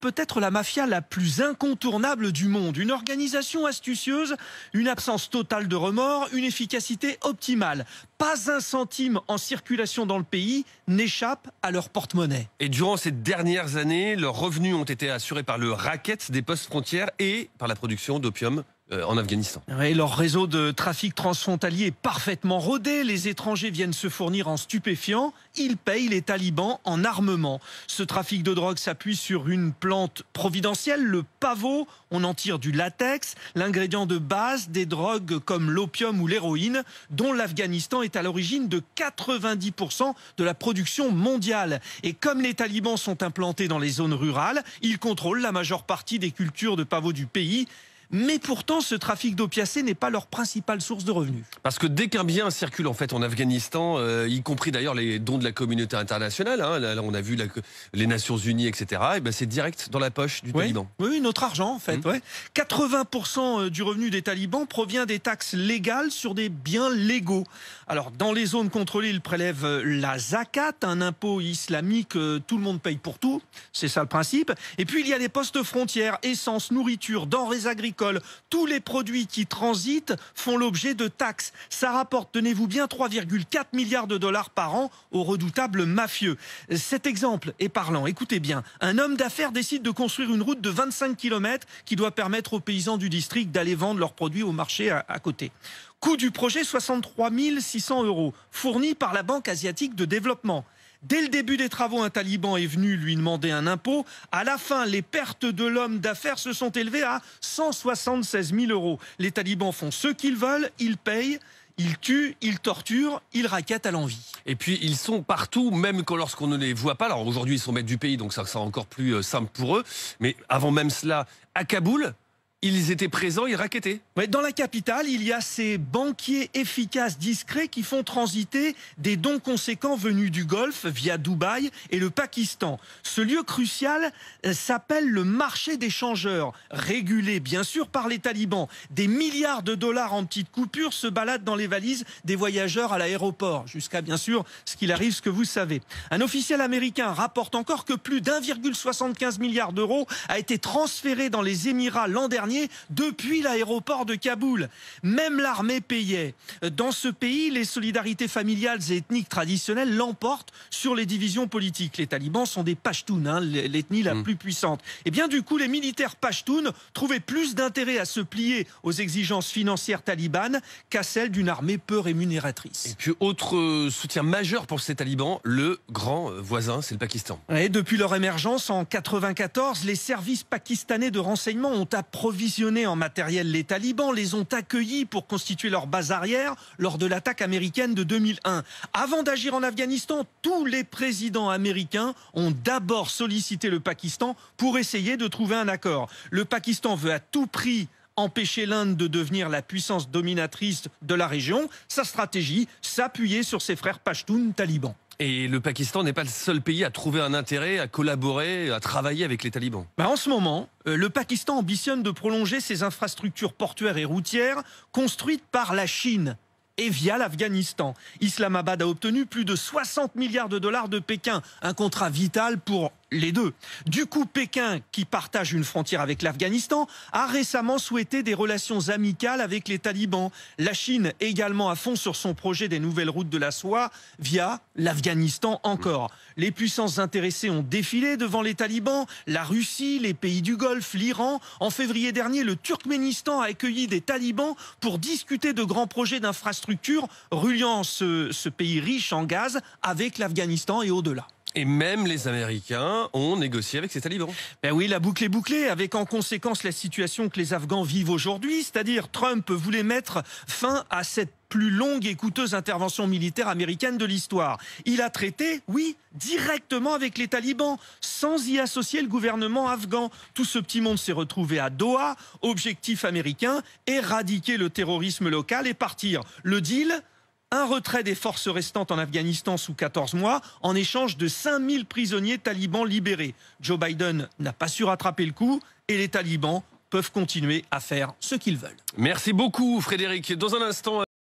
peut-être la mafia la plus incontournable du monde. Une organisation astucieuse, une absence totale de remords, une efficacité optimale pas un centime en circulation dans le pays n'échappe à leur porte-monnaie. Et durant ces dernières années, leurs revenus ont été assurés par le racket des postes frontières et par la production d'opium euh, en Afghanistan. Et leur réseau de trafic transfrontalier est parfaitement rodé. Les étrangers viennent se fournir en stupéfiants. Ils payent les talibans en armement. Ce trafic de drogue s'appuie sur une plante providentielle, le pavot. On en tire du latex, l'ingrédient de base des drogues comme l'opium ou l'héroïne, dont l'Afghanistan est est à l'origine de 90% de la production mondiale. Et comme les talibans sont implantés dans les zones rurales, ils contrôlent la majeure partie des cultures de pavots du pays. Mais pourtant, ce trafic d'opiacés n'est pas leur principale source de revenus. Parce que dès qu'un bien circule en fait en Afghanistan, euh, y compris d'ailleurs les dons de la communauté internationale, hein, on a vu les Nations Unies, etc., et eh ben c'est direct dans la poche du taliban. Oui, notre argent en fait. 80% mmh. euh, du revenu des talibans provient des taxes légales sur des biens légaux. Alors dans les zones contrôlées, ils prélèvent euh, la zakat, un impôt islamique, tout le monde paye pour tout, c'est ça le principe. Et puis il y a les postes frontières, essence, nourriture, denrées agricoles, tous les produits qui transitent font l'objet de taxes. Ça rapporte, tenez-vous bien, 3,4 milliards de dollars par an aux redoutables mafieux. Cet exemple est parlant. Écoutez bien, un homme d'affaires décide de construire une route de 25 km qui doit permettre aux paysans du district d'aller vendre leurs produits au marché à, à côté. Coût du projet 63 600 euros, fourni par la Banque asiatique de développement. Dès le début des travaux, un taliban est venu lui demander un impôt. À la fin, les pertes de l'homme d'affaires se sont élevées à 176 000 euros. Les talibans font ce qu'ils veulent, ils payent. Ils tuent, ils torturent, ils raquettent à l'envie. Et puis ils sont partout, même lorsqu'on ne les voit pas. Alors aujourd'hui ils sont maîtres du pays, donc ça sera encore plus euh, simple pour eux. Mais avant même cela, à Kaboul, ils étaient présents, ils raquettaient. dans la capitale, il y a ces banquiers efficaces, discrets, qui font transiter des dons conséquents venus du Golfe via Dubaï et le Pakistan. Ce lieu crucial euh, s'appelle le marché des changeurs, régulé bien sûr par les talibans. Des milliards de dollars en petites coupures se baladent dans les valises des voyageurs à l'aéroport, jusqu'à bien sûr ce qu'il arrive, ce que vous savez. Un officiel américain rapporte encore que plus d'1,75 milliard d'euros a été transféré dans les Émirats l'an dernier depuis l'aéroport de Kaboul. Même l'armée payait. Dans ce pays, les solidarités familiales et ethniques traditionnelles l'emportent sur les divisions politiques. Les talibans sont des Pashtuns, hein, l'ethnie la hmm. plus puissante. Et eh bien du coup, les militaires Pashtuns trouvaient plus d'intérêt à se plier aux exigences financières talibanes qu'à celles d'une armée peu rémunératrice. Et puis autre euh, soutien majeur pour ces talibans, le grand euh, voisin, c'est le Pakistan. Et depuis leur émergence en 94, les services pakistanais de renseignement ont approvisionné en matériel les talibans, les ont accueillis pour constituer leur base arrière lors de l'attaque américaine de 2001. Avant d'agir en Afghanistan, tous les présidents américains ont d'abord sollicité le Pakistan pour essayer de trouver un accord. Le Pakistan veut à tout prix empêcher l'Inde de devenir la puissance dominatrice de la région, sa stratégie s'appuyer sur ses frères Pashtuns talibans. Et le Pakistan n'est pas le seul pays à trouver un intérêt, à collaborer, à travailler avec les talibans. Bah, en ce moment, euh, le Pakistan ambitionne de prolonger ses infrastructures portuaires et routières construites par la Chine et via l'Afghanistan. Islamabad a obtenu plus de 60 milliards de dollars de Pékin, un contrat vital pour les deux. Du coup, Pékin, qui partage une frontière avec l'Afghanistan, a récemment souhaité des relations amicales avec les talibans. La Chine également à fond sur son projet des nouvelles routes de la soie via l'Afghanistan encore. Les puissances intéressées ont défilé devant les talibans, la Russie, les pays du Golfe, l'Iran. En février dernier, le Turkménistan a accueilli des talibans pour discuter de grands projets d'infrastructures reliant ce, ce pays riche en gaz avec l'Afghanistan et au-delà. Et même les Américains ont négocié avec ces talibans. Ben oui, la boucle est bouclée, avec en conséquence la situation que les Afghans vivent aujourd'hui, c'est-à-dire Trump voulait mettre fin à cette plus longue et coûteuse intervention militaire américaine de l'histoire. Il a traité, oui, directement avec les talibans, sans y associer le gouvernement afghan. Tout ce petit monde s'est retrouvé à Doha, objectif américain, éradiquer le terrorisme local et partir. Le deal, un retrait des forces restantes en Afghanistan sous 14 mois en échange de 5000 prisonniers talibans libérés. Joe Biden n'a pas su rattraper le coup et les talibans peuvent continuer à faire ce qu'ils veulent. Merci beaucoup Frédéric. Dans un instant...